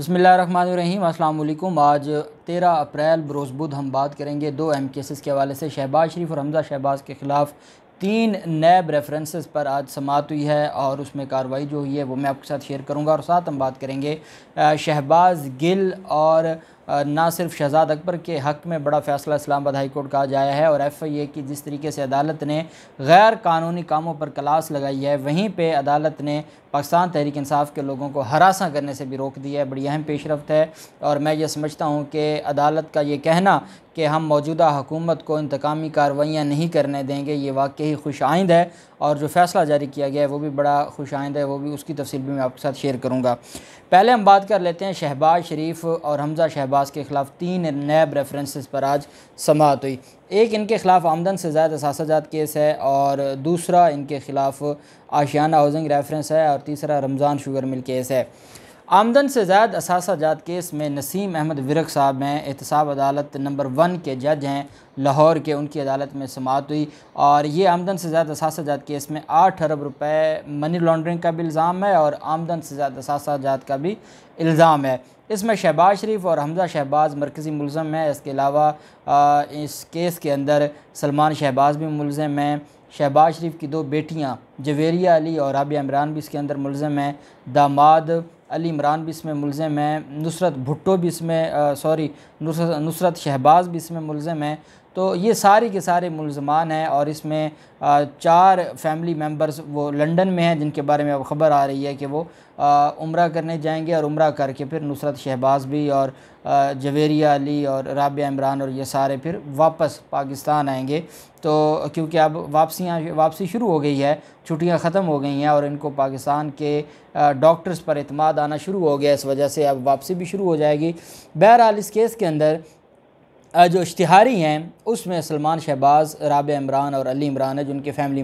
बसमीम अल्लाम आज तेरह अप्रैल बरोज़ बुध हम बात करेंगे दो एम केसेस के हवाले से शहबाज शरीफ और हमजा शहबाज के ख़िलाफ़ तीन नैब रेफरेंसेस पर आज समात हुई है और उसमें कार्रवाई जो हुई है वो मैं आपके साथ शेयर करूंगा और साथ हम बात करेंगे शहबाज गिल और ना सिर्फ शहजाद अकबर के हक़ में बड़ा फ़ैसला इस्लामाबाद हाई कोर्ट का आज आया है और एफ़ आई ए की जिस तरीके से अदालत ने गैर कानूनी कामों पर क्लास लगाई है वहीं पर अदालत ने पाकिस्तान तहरीक इंसाफ के लोगों को हरासा करने से भी रोक दिया है बड़ी अहम पेशरफ है और मैं ये समझता हूँ कि अदालत का ये कहना कि हम मौजूदा हुकूमत को इंतकामी कार्रवाइयाँ नहीं करने देंगे ये वाकई खुश आइंद है और जो फैसला जारी किया गया है वो भी बड़ा खुश आइंद है वो भी उसकी तफसील भी मैं आपके साथ शेयर करूँगा पहले हम बात कर लेते हैं शहबाज शरीफ और हमज़ा शहबाज के ख़िलाफ़ तीन नैब रेफरेंसेस पर आज समात हुई एक इनके ख़िलाफ़ आमदन से ज़्यादा सासाजात केस है और दूसरा इनके ख़िलाफ़ आशियाना हाउसिंग रेफरेंस है और तीसरा रमज़ान शुगर मिल केस है आमदन से ज़ायद असाजात केस में नसीम अहमद विरक साहब हैं एहतसाब अदालत नंबर वन के जज हैं लाहौर के उनकी अदालत में समात हुई और ये आमदन से ज़्यादा असाजात केस में आठ अरब रुपए मनी लॉन्ड्रिंग का भी इल्ज़ाम है और आमदन से ज़्यादा असाजात का भी इल्ज़ाम है इसमें शहबाज शरीफ और हमजा शहबाज मरकज़ी मुलम है इसके अलावा इस केस के अंदर सलमान शहबाज भी मुलम हैं शहबाज शरीफ की दो बेटियाँ जवेरिया अली और राबिया इमरान भी इसके अंदर मुलम हैं दामाद अली इमरान भी इसमें मुलम है नुसरत भुट्टो भी इसमें सॉरी नुसरत शहबाज भी इसमें मुलम है तो ये सारे के सारे मुलजमान हैं और इसमें चार फैमिली मेम्बर्स वो लंदन में हैं जिनके बारे में अब ख़बर आ रही है कि वो उम्र करने जाएंगे और उम्र करके फिर नुसरत शहबाज भी और जवेरिया अली और राबिया इमरान और ये सारे फिर वापस पाकिस्तान आएंगे तो क्योंकि अब वापसियाँ वापसी शुरू हो गई है छुट्टियाँ ख़त्म हो गई हैं और इनको पाकिस्तान के डॉक्टर्स पर अतमाद आना शुरू हो गया इस वजह से अब वापसी भी शुरू हो जाएगी बहरहाल इस केस के अंदर जो इश्तहारी हैं उसमें सलमान शहबाज राब इमरान और अली इमरान है जिनके फैमिली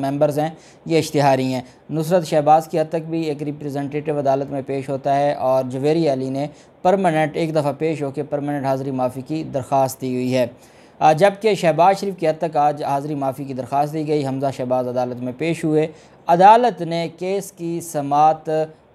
मेम्बर्स हैं ये इश्तहारी हैं नुसरत शहबाज की हद तक भी एक रिप्रेजेंटेटिव अदालत में पेश होता है और जवेरी अली ने परमानेंट एक दफ़ा पेश होकर परमानेंट हाजिरी माफ़ी की दरख्वास्त दी हुई है जबकि शहबाज शरीफ की हद तक आज हाजिरी माफ़ी की दरख्वास्त दी गई हमजा शहबाज अदालत में पेश हुए अदालत ने केस की समात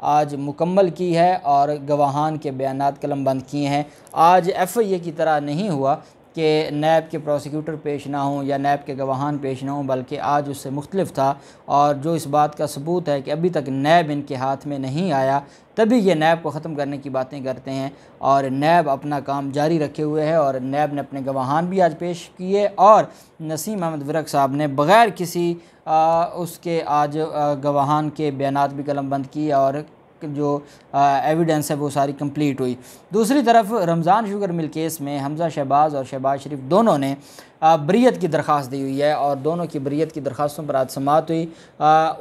आज मुकम्मल की है और गवाहान के बयान कलम बंद किए हैं आज एफ आई ए की तरह नहीं हुआ कि नैब के प्रोसिक्यूटर पेश ना हों या नैब के गवाहान पेश ना हों बल्कि आज उससे मुख्तलिफ था और जो इस बात का सबूत है कि अभी तक नैब इनके हाथ में नहीं आया तभी ये नैब को ख़त्म करने की बातें करते हैं और नैब अपना काम जारी रखे हुए है और नैब ने अपने गवाहान भी आज पेश किए और नसीम अहमद विरक साहब ने बग़ैर किसी आ, उसके आज गवाहान के बयान भी कलम बंद किए और जो एविडेंस है वो सारी कंप्लीट हुई दूसरी तरफ रमज़ान शुगर मिल केस में हमज़ा शहबाज और शहबाज शरीफ दोनों ने बरीत की दरख्वास्त दी हुई है और दोनों की बरीत की दरख्वास्तों पर आज समात हुई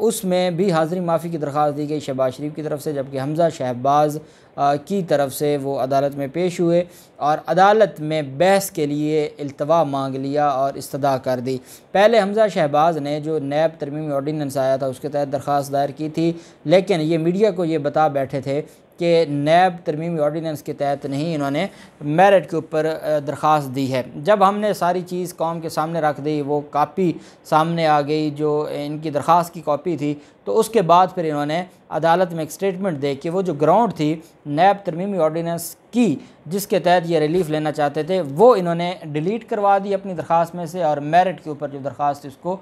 उसमें भी हाजिरी माफ़ी की दरख्वास्त दी गई शहबाज शरीफ की तरफ से जबकि हमजा शहबाज की तरफ से वो अदालत में पेश हुए और अदालत में बहस के लिए अल्तवा मांग लिया और इस्तः कर दी पहले हमजा शहबाज ने जो नैब तरमीमी ऑर्डीनेंस आया था उसके तहत दरख्वास दायर की थी लेकिन ये मीडिया को ये बता बैठे थे कि नैब तरमीमी ऑर्डीनेंस के तहत नहीं इन्होंने मेरिट के ऊपर दरख्वास्त दी है जब हमने सारी चीज़ कौम के सामने रख दी वो कापी सामने आ गई जो इनकी दरख्वास की कापी थी तो उसके बाद फिर इन्होंने अदालत में एक स्टेटमेंट दे कि वो जो ग्राउंड थी नैब तरमीमी ऑर्डीनेंस की जिसके तहत ये रिलीफ लेना चाहते थे वो इन्होंने डिलीट करवा दी अपनी दरख्वास्त में से और मेरिट के ऊपर जो दरख्वास्त थी उसको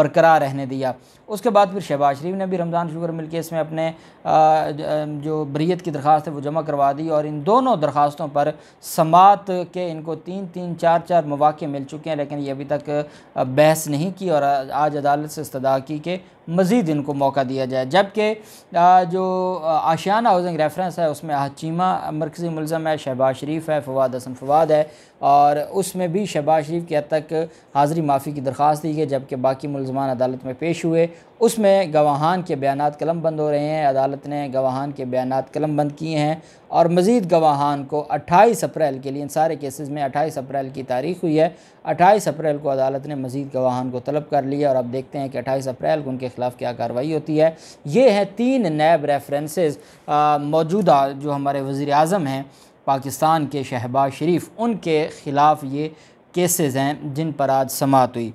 बरकरार रहने दिया उसके बाद फिर शहबाज शरीफ ने भी रमज़ान शुगर मिल केस में अपने जो बरीत की दरख्वास्त है वो जमा करवा दी और इन दोनों दरख्वास्तों पर समात के इनको तीन तीन चार चार मौाक़े मिल चुके हैं लेकिन ये अभी तक बहस नहीं की और आज अदालत से इस्तः की कि मज़ीद इनको मौका दिया जाए जबकि जो आशियाना हाउसिंग रेफरेंस है उसमें हचीमा मरकज़ी मुलम है शहबाज शरीफ है फवाद हसन फवाद है और उसमें भी शहबाज शरीफ की हद तक हाज़री माफ़ी की दरख्वास्त दी गई जबकि बाकी मुलजमान अदालत में पेश हुए उसमें गवाहान के बयान कलम बंद हो रहे हैं अदालत ने गवाहान के बयान कलम बंद किए हैं और मज़ीद गवाहान को 28 अप्रैल के लिए इन सारे केसेस में 28 अप्रैल की तारीख हुई है 28 अप्रैल को अदालत ने मज़ीद गवाहान को तलब कर लिया और अब देखते हैं कि 28 अप्रैल को उनके ख़िलाफ़ क्या कार्रवाई होती है ये हैं तीन नैब रेफरेंसेस मौजूदा जो हमारे वज़ी अजम हैं पाकिस्तान के शहबाज शरीफ उनके ख़िलाफ़ ये केसेज़ हैं जिन पर आज समात हुई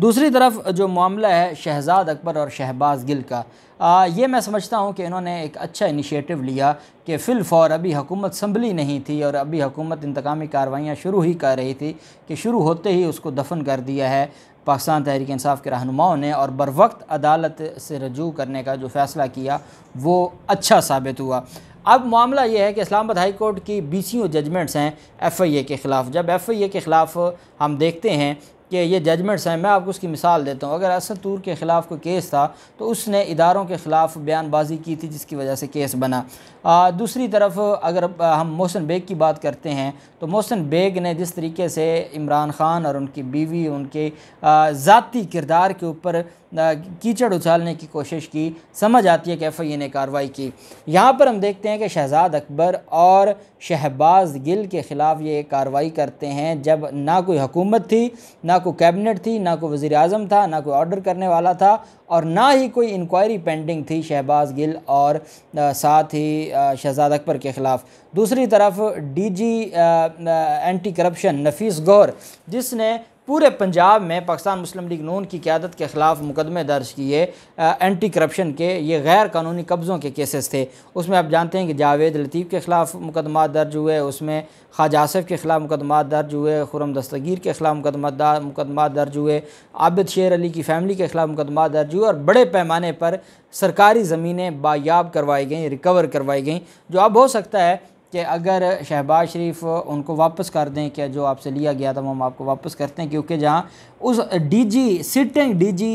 दूसरी तरफ जो मामला है शहजाद अकबर और शहबाज गिल का आ, ये मैं समझता हूँ कि इन्होंने एक अच्छा इनिशिएटिव लिया कि फ़िल फॉर अभी हुकूमत संभली नहीं थी और अभी हुकूमत इंतकामी कार्रवाइयाँ शुरू ही कर रही थी कि शुरू होते ही उसको दफन कर दिया है पाकिस्तान तहरीक इंसाफ के रहनुमाओं ने और बर वक्त अदालत से रजू करने का जो फ़ैसला किया वो अच्छा साबित हुआ अब मामला यह है कि इस्लामाबाद हाई कोर्ट की बीसियों जजमेंट्स हैं एफ आई ए के ख़िलाफ़ जब एफ आई ए के ख़िलाफ़ हम देखते हैं कि ये जजमेंट्स हैं मैं आपको उसकी मिसाल देता हूँ अगर तूर के ख़िलाफ़ कोई केस था तो उसने इदारों के ख़िलाफ़ बयानबाजी की थी जिसकी वजह से केस बना आ, दूसरी तरफ अगर हम मोहसन बेग की बात करते हैं तो मोहसिन बेग ने जिस तरीके से इमरान ख़ान और उनकी बीवी उनके ज़ाती किरदार के ऊपर कीचड़ उछालने की कोशिश की समझ आती है कि एफ ने कार्रवाई की यहाँ पर हम देखते हैं कि शहजाद अकबर और शहबाज गिल के ख़िलाफ़ ये कार्रवाई करते हैं जब ना कोई हुकूमत थी ना कोई कैबिनेट थी ना कोई वज़ी अजम था ना कोई ऑर्डर करने वाला था और ना ही कोई इंक्वायरी पेंडिंग थी शहबाज गिल और साथ ही शहजाद अकबर के ख़िलाफ़ दूसरी तरफ DG anti corruption Nafees Gaur जिसने पूरे पंजाब में पाकिस्तान मुस्लिम लीग नून की क्यादत के ख़िलाफ़ मुकदमे दर्ज किए एंटी करप्शन के ये गैर कानूनी कब्ज़ों के केसेस थे उसमें आप जानते हैं कि जावेद लतीफ़ के ख़िलाफ़ मुकदमा दर्ज हुए उसमें ख्वाजा आसफ़ के ख़िलाफ़ मुकदमा दर्ज हुए खुरम दस्तगीर के ख़िलाफ़ मुकदमा मुकदमा दर्ज हुए आबिद शेर अली की फ़ैमिली के ख़िलाफ़ मुकदमा दर्ज हुए और बड़े पैमाने पर सरकारी ज़मीनें बायाब करवाई गई रिकवर करवाई गई जो अब हो सकता है कि अगर शहबाज शरीफ उनको वापस कर दें क्या जो आपसे लिया गया था वो हम आपको वापस करते हैं क्योंकि जहाँ उस डीजी सिटिंग डीजी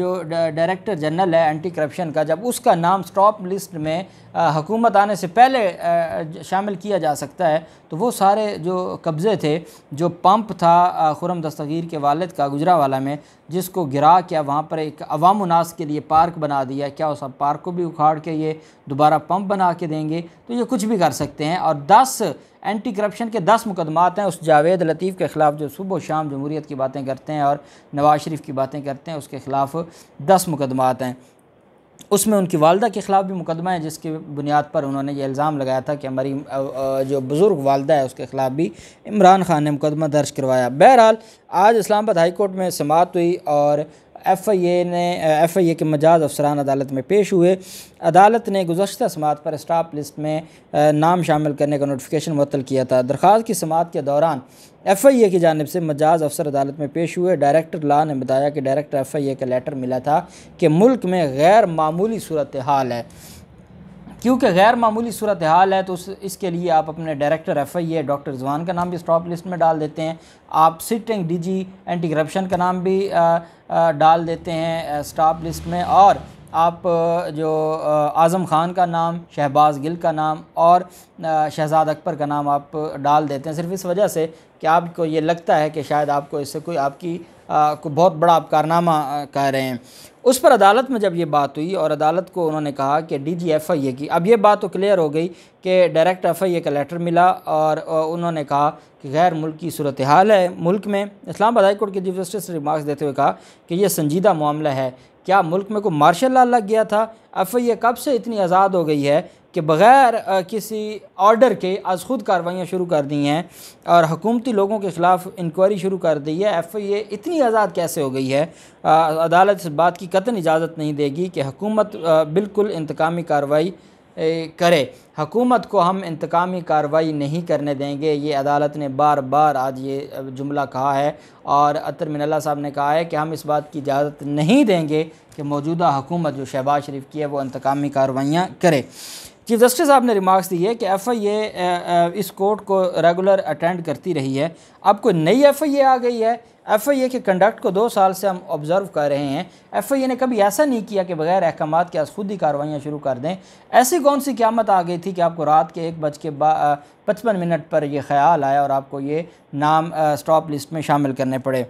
जो डायरेक्टर जनरल है एंटी करप्शन का जब उसका नाम स्टॉप लिस्ट में हुकूमत आने से पहले शामिल किया जा सकता है तो वो सारे जो कब्ज़े थे जो पंप था खुरम दस्तगीर के वालद का गुजरा वाला में जिसको गिरा क्या वहाँ पर एक अवाम उनास के लिए पार्क बना दिया क्या उस पार्क को भी उखाड़ के ये दोबारा पंप बना के देंगे तो ये कुछ भी भी कर सकते हैं और दस एंटी करप्शन के दस मुकदमात हैं उस जावेद लतीफ़ के ख़िलाफ़ जो सुबह शाम जमहूरीत की बातें करते हैं और नवाज़ शरीफ की बातें करते हैं उसके ख़िलाफ़ दस मुकदमात हैं उसमें उनकी वालदा के ख़िलाफ़ भी मुकदमा है जिसकी बुनियाद पर उन्होंने ये इल्ज़ाम लगाया था कि हमारी जो बुज़ुर्ग वालदा है उसके ख़िलाफ़ भी इमरान खान ने मुकदमा दर्ज करवाया बहरहाल आज इस्लामाबाद हाई कोर्ट में समात हुई और एफ आई ए ने एफ आई ए के मजाज अफसरान अदालत में पेश हुए अदालत ने गुजशत समात पर स्टाफ लिस्ट में नाम शामिल करने का नोटिफिकेशन मुतल किया था दरख्वास्त की समात के दौरान एफ़ आई ए की जानब से मजाज अफसर अदालत में पेश हुए डायरेक्टर ला ने बताया कि डायरेक्टर एफ आई ए का लेटर मिला था कि मुल्क में गैर मामूली सूरत हाल है क्योंकि गैर मामूली सूरत हाल है तो उस इसके लिए आप अपने director F I A doctor जवान का नाम भी स्टॉप लिस्ट में डाल देते हैं आप sitting D G anti corruption का नाम भी आ, आ, डाल देते हैं स्टॉप लिस्ट में और आप जो आज़म ख़ान का नाम शहबाज गिल का नाम और शहजाद अकबर का नाम आप डाल देते हैं सिर्फ इस वजह से कि आपको ये लगता है कि शायद आपको इससे कोई आपकी आ, को बहुत बड़ा आप कारनामा कह रहे हैं उस पर अदालत में जब ये बात हुई और अदालत को उन्होंने कहा कि डी जी एफ आई ए की अब ये बात तो क्लियर हो गई कि डायरेक्ट एफ आई ए का लेटर मिला और उन्होंने कहा कि गैर मुल्क की सूरत हाल है मुल्क में इस्लामाबाद हाई कोर्ट के चीफ जस्टिस ने रिमार्क्स देते हुए कहा कि यह संजीदा मामला है क्या मुल्क में कोई मार्शल लॉ लग गया था एफ आई ए कब से इतनी आज़ाद हो गई है कि बग़ैर किसी ऑर्डर के आज ख़ुद कार्रवाइयाँ शुरू कर दी हैं और हकूमती लोगों के ख़िलाफ़ इंक्वायरी शुरू कर दी है एफ़ आई ए इतनी आज़ाद कैसे हो गई है आ, अदालत इस बात की कतन इजाज़त नहीं देगी कि हकूमत बिल्कुल इंतकामी कार्रवाई करे हकूमत को हम इंतकामी कार्रवाई नहीं करने देंगे ये अदालत ने बार बार आज ये जुमला कहा है और अतर मिनल्ला साहब ने कहा है कि हम इस बात की इजाज़त नहीं देंगे कि मौजूदा हुकूमत जो शहबाज शरीफ की है वो इंतकामी कार्रवाइयाँ करे चीफ जस्टिस साहब ने रिमार्क्स दिए कि एफ आई ए इस कोर्ट को रेगुलर अटेंड करती रही है अब कोई नई एफ आई ए आ गई है एफ आई ए के कंडक्ट को दो साल से हम ऑब्ज़र्व कर रहे हैं एफ आई ए ने कभी ऐसा नहीं किया कि बगैर अहकाम के आज खुद ही कार्रवाइयाँ शुरू कर दें ऐसी कौन सी क्यामत आ गई थी कि आपको रात के एक बज के पचपन मिनट पर यह ख्याल आया और आपको ये नाम स्टॉप लिस्ट में शामिल करने पड़े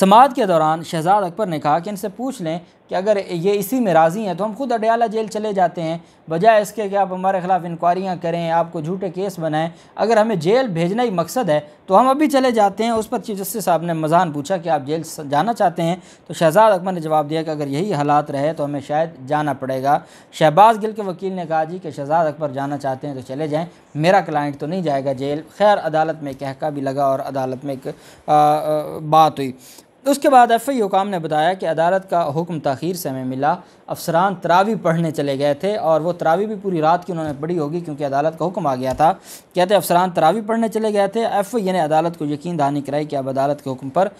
समाज के दौरान शहजाद अकबर ने कहा कि इनसे पूछ लें कि अगर ये इसी में राज़ी हैं तो हम खुद अडयाला जेल चले जाते हैं बजाय इसके कि आप हमारे ख़िलाफ़ इंक्वायरियाँ करें आपको झूठे केस बनाएं अगर हमें जेल भेजना ही मकसद है तो हम अभी चले जाते हैं उस पर चीफ जस्टिस साहब ने मजान पूछा कि आप जेल जाना चाहते हैं तो शहजाद अकबर ने जवाब दिया कि अगर यही हालात रहे तो हमें शायद जाना पड़ेगा शहबाज गिल के वकील ने कहा जी कि शहजाद अकबर जाना चाहते हैं तो चले जाएँ मेरा क्लाइंट तो नहीं जाएगा जेल खैर अदालत में कहका भी लगा और अदालत में एक बात हुई उसके बाद एफ आई हुकाम ने बताया कि अदालत का हुक्म तखीर से हमें मिला अफसरान तरावी पढ़ने चले गए थे और वो तरावी भी पूरी रात की उन्होंने पढ़ी होगी क्योंकि अदालत का हुक्म आ गया था कहते अफसरान तरावी पढ़ने चले गए थे एफ आई ने अदालत को यकीन दहानी कराई कि अब अदालत के हुक्म पर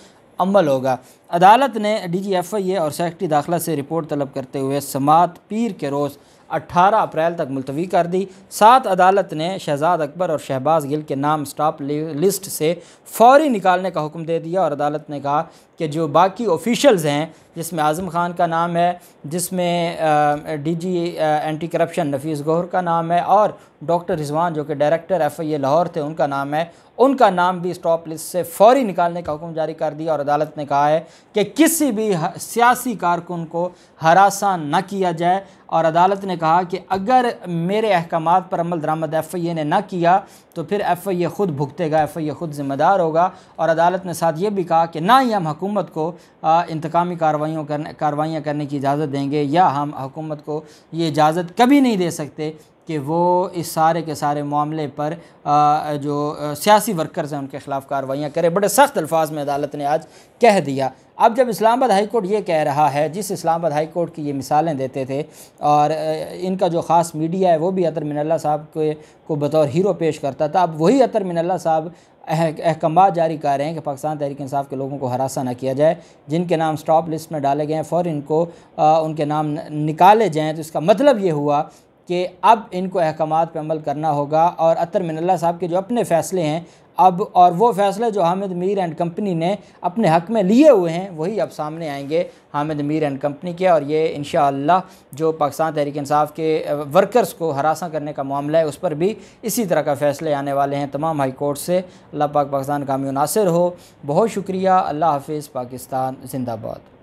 अमल होगा अदालत ने डी जी एफ आई ए और सेक्रटरी दाखिला से रिपोर्ट तलब करते हुए समात पीर के रोज़ 18 अप्रैल तक मुलतवी कर दी सात अदालत ने शहजाद अकबर और शहबाज गिल के नाम स्टाप लिस्ट से फौरी निकालने का हुक्म दे दिया और अदालत ने कहा कि जो बाकी ऑफिशल्स हैं जिसमें आज़म ख़ान का नाम है जिसमें DG anti corruption Nafees Gohar का नाम है और डॉक्टर रिजवान जो कि director F I A Lahore थे उनका नाम है उनका नाम भी स्टॉप लिस्ट से फौरी निकालने का हुक्म जारी कर दिया और अदालत ने कहा है कि किसी भी सियासी कारकुन को हरासा न किया जाए और अदालत ने कहा कि अगर मेरे अहकाम पर अमल दरामद एफ आई ए ने ना किया तो फिर एफ आई ए ख़ुद भुगतेगा एफ आई ए ख़ुद ज़िम्मेदार होगा और अदालत ने साथ ये भी कहा कि ना ही हम हकूमत हुकूमत को इंतकामी कार्रवाइयों करने कार्रवाइयाँ करने की इजाज़त देंगे या हम हुकूमत को ये इजाज़त कभी नहीं दे सकते कि वो इस सारे के सारे मामले पर जो सियासी वर्कर्स हैं उनके ख़िलाफ़ कार्रवाइयाँ करें बड़े सख्त अल्फाज में अदालत ने आज कह दिया अब जब इस्लामाबाद हाई कोर्ट ये कह रहा है जिस इस्लामाबाद हाई कोर्ट की ये मिसालें देते थे और इनका जो ख़ास मीडिया है वो भी अतर मिनल्ला साहब के को बतौर हीरो पेश करता था अब वही अतर मिनल्ला साहब अहकाम जारी कर रहे हैं कि पाकिस्तान तहरीक इंसाफ के लोगों को हरासा ना किया जाए जिनके नाम स्टॉप लिस्ट में डाले गए हैं फ़ौर इनको आ, उनके नाम निकाले जाएँ तो इसका मतलब ये हुआ कि अब इनको अहकाम पर अमल करना होगा और अतर मिनल्ला साहब के जो अपने फ़ैसले हैं अब और वो फ़ैसले जो हामिद मीर एंड कंपनी ने अपने हक़ में लिए हुए हैं वही अब सामने आएंगे हामिद मीर एंड कंपनी के और ये इन जो पाकिस्तान तहरीक इंसाफ के वर्कर्स को हरासा करने का मामला है उस पर भी इसी तरह का फ़ैसले आने वाले हैं तमाम हाई कोर्ट से अल्लाह पाक पाकिस्तान कामयाब हो बहुत शुक्रिया अल्लाह हाफिज़ पाकिस्तान जिंदाबाद